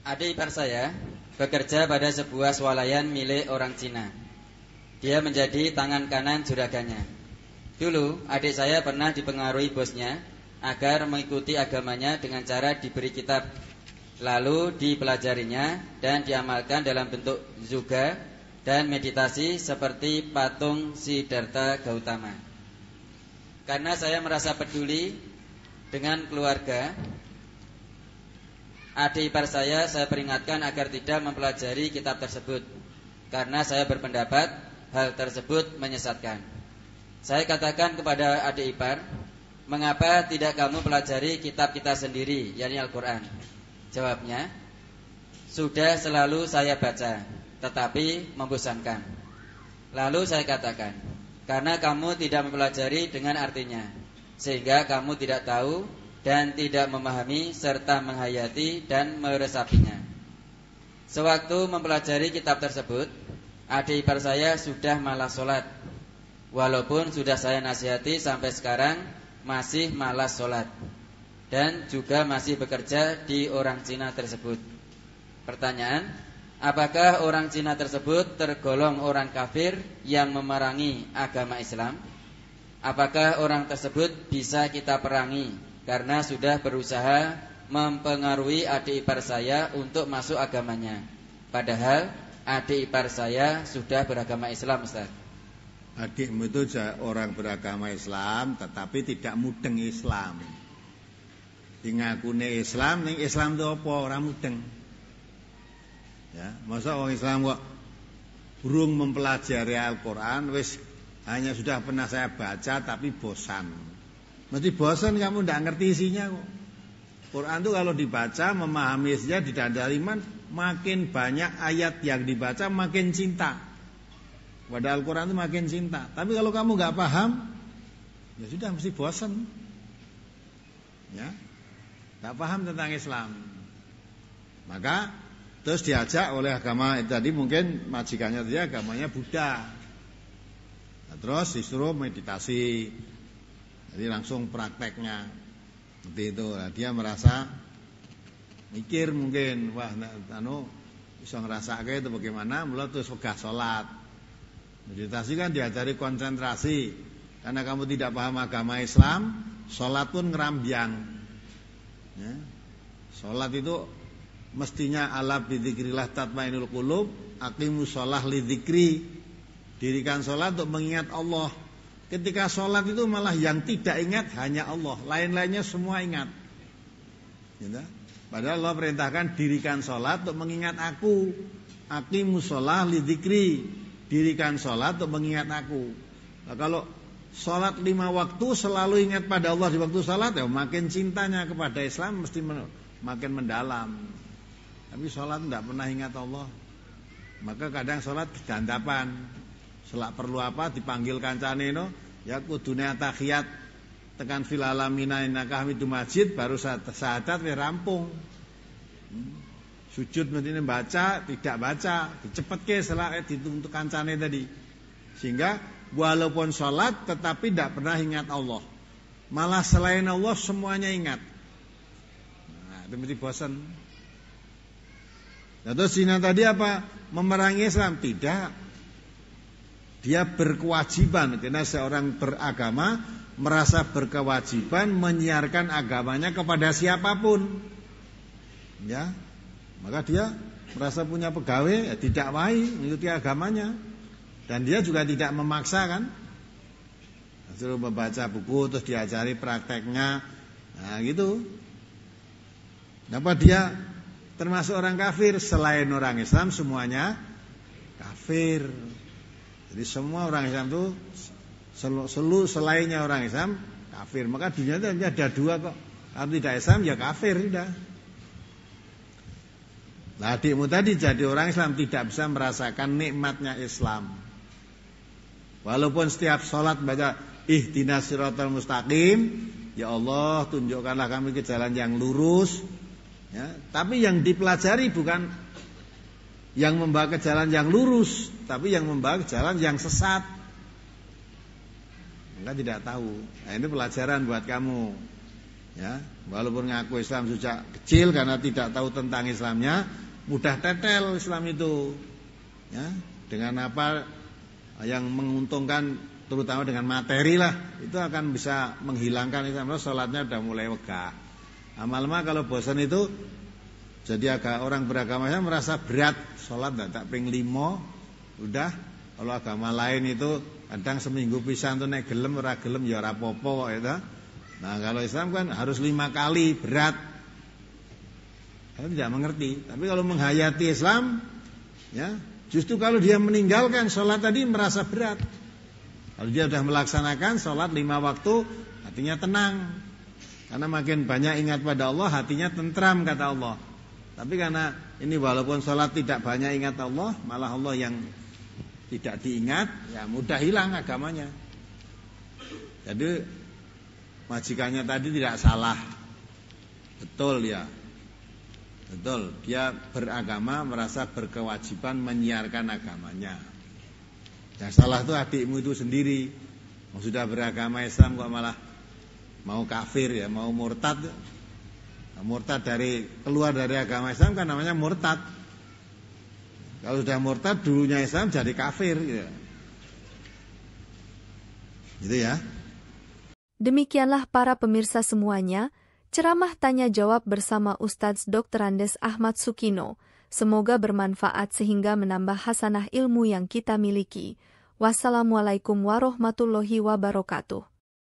Adik ipar saya bekerja pada sebuah swalayan milik orang Cina. Dia menjadi tangan kanan juraganya. Dulu adik saya pernah dipengaruhi bosnya agar mengikuti agamanya dengan cara diberi kitab lalu dipelajarinya dan diamalkan dalam bentuk juga dan meditasi seperti patung Siddhartha Gautama. Karena saya merasa peduli dengan keluarga, Adik ipar saya saya peringatkan agar tidak mempelajari kitab tersebut karena saya berpendapat hal tersebut menyesatkan. Saya katakan kepada adik ipar, "Mengapa tidak kamu pelajari kitab kita sendiri, yakni Al-Qur'an?" Jawabnya, "Sudah selalu saya baca, tetapi membosankan." Lalu saya katakan, "Karena kamu tidak mempelajari dengan artinya, sehingga kamu tidak tahu dan tidak memahami serta menghayati dan meresapinya. Sewaktu mempelajari kitab tersebut, adik ipar saya sudah malas sholat. Walaupun sudah saya nasihati sampai sekarang masih malas sholat dan juga masih bekerja di orang Cina tersebut. Pertanyaan, apakah orang Cina tersebut tergolong orang kafir yang memerangi agama Islam? Apakah orang tersebut bisa kita perangi karena sudah berusaha mempengaruhi adik ipar saya untuk masuk agamanya. Padahal adik ipar saya sudah beragama Islam, Ustaz. Adikmu itu orang beragama Islam tetapi tidak mudeng Islam. Dingakune Islam ning Islam itu apa? Ora mudeng. Ya, masa orang Islam kok burung mempelajari Al-Qur'an wis hanya sudah pernah saya baca tapi bosan. Mesti bosan kamu tidak ngerti isinya kok. Quran itu kalau dibaca memahami isinya didandali iman makin banyak ayat yang dibaca makin cinta. Wadah Al-Quran itu makin cinta. Tapi kalau kamu nggak paham, ya sudah mesti bosan. Ya, nggak paham tentang Islam. Maka terus diajak oleh agama tadi mungkin majikannya dia agamanya Buddha. Nah, terus disuruh meditasi jadi langsung prakteknya seperti itu. Nah, dia merasa mikir mungkin wah nah, anu bisa ngerasa kayak itu bagaimana mula terus pegah sholat, Meditasi kan diajari konsentrasi. Karena kamu tidak paham agama Islam, sholat pun ngerambiang. Ya. sholat itu mestinya ala bidikrilah tatmainul qulub, akimu sholah lidikri, Dirikan sholat untuk mengingat Allah. Ketika sholat itu malah yang tidak ingat hanya Allah, lain-lainnya semua ingat. Gitu? Padahal Allah perintahkan dirikan sholat untuk mengingat aku. Aki musolah lidikri. Dirikan sholat untuk mengingat aku. Nah, kalau sholat lima waktu selalu ingat pada Allah di waktu sholat, ya makin cintanya kepada Islam mesti men makin mendalam. Tapi sholat tidak pernah ingat Allah. Maka kadang sholat kedandapan Selak perlu apa dipanggil kancane no, ya kudune tahiyat tekan fil alamina innaka hamidum masjid baru saat wis rampung. Hmm. Sujud mestinya baca, tidak baca, ke selak eh, itu untuk kancane tadi. Sehingga walaupun sholat tetapi tidak pernah ingat Allah. Malah selain Allah semuanya ingat. Nah, itu bosan. Nah, sinar tadi apa? Memerangi Islam? Tidak. Dia berkewajiban karena seorang beragama merasa berkewajiban menyiarkan agamanya kepada siapapun. Ya. Maka dia merasa punya pegawai ya tidak wahi mengikuti agamanya dan dia juga tidak memaksa kan, terus membaca buku terus diajari prakteknya. Nah, gitu. Kenapa dia termasuk orang kafir selain orang Islam semuanya kafir. Jadi semua orang Islam itu selu, selu selainnya orang Islam kafir. Maka dunia itu hanya ada dua kok. Kalau tidak Islam ya kafir sudah. Nah adikmu tadi jadi orang Islam tidak bisa merasakan nikmatnya Islam. Walaupun setiap sholat baca ihdinas siratal mustaqim, ya Allah tunjukkanlah kami ke jalan yang lurus. Ya, tapi yang dipelajari bukan yang membawa ke jalan yang lurus, tapi yang membawa ke jalan yang sesat. Enggak tidak tahu. Nah, ini pelajaran buat kamu. Ya, walaupun ngaku Islam sejak kecil karena tidak tahu tentang Islamnya, mudah tetel Islam itu. Ya, dengan apa yang menguntungkan terutama dengan materi lah itu akan bisa menghilangkan Islam. Salatnya sudah mulai wegah. Amal-amal kalau bosan itu jadi agak orang beragama saya merasa berat sholat tidak tak ping limo, udah. Kalau agama lain itu kadang seminggu pisang tuh naik gelem ora gelem ya ora popo ya itu. Nah kalau Islam kan harus lima kali berat. Saya tidak mengerti. Tapi kalau menghayati Islam, ya justru kalau dia meninggalkan sholat tadi merasa berat. Kalau dia sudah melaksanakan sholat lima waktu, hatinya tenang. Karena makin banyak ingat pada Allah, hatinya tentram kata Allah. Tapi karena ini walaupun sholat tidak banyak ingat Allah, malah Allah yang tidak diingat, ya mudah hilang agamanya. Jadi majikannya tadi tidak salah, betul ya, betul. Dia beragama merasa berkewajiban menyiarkan agamanya. Yang salah itu adikmu itu sendiri. Mau sudah beragama Islam kok malah mau kafir ya, mau murtad. Murtad dari keluar dari agama Islam kan namanya murtad. Kalau sudah murtad dulunya Islam jadi kafir gitu. Gitu ya. Demikianlah para pemirsa semuanya, ceramah tanya jawab bersama Ustadz Dr. Andes Ahmad Sukino. Semoga bermanfaat sehingga menambah hasanah ilmu yang kita miliki. Wassalamualaikum warahmatullahi wabarakatuh.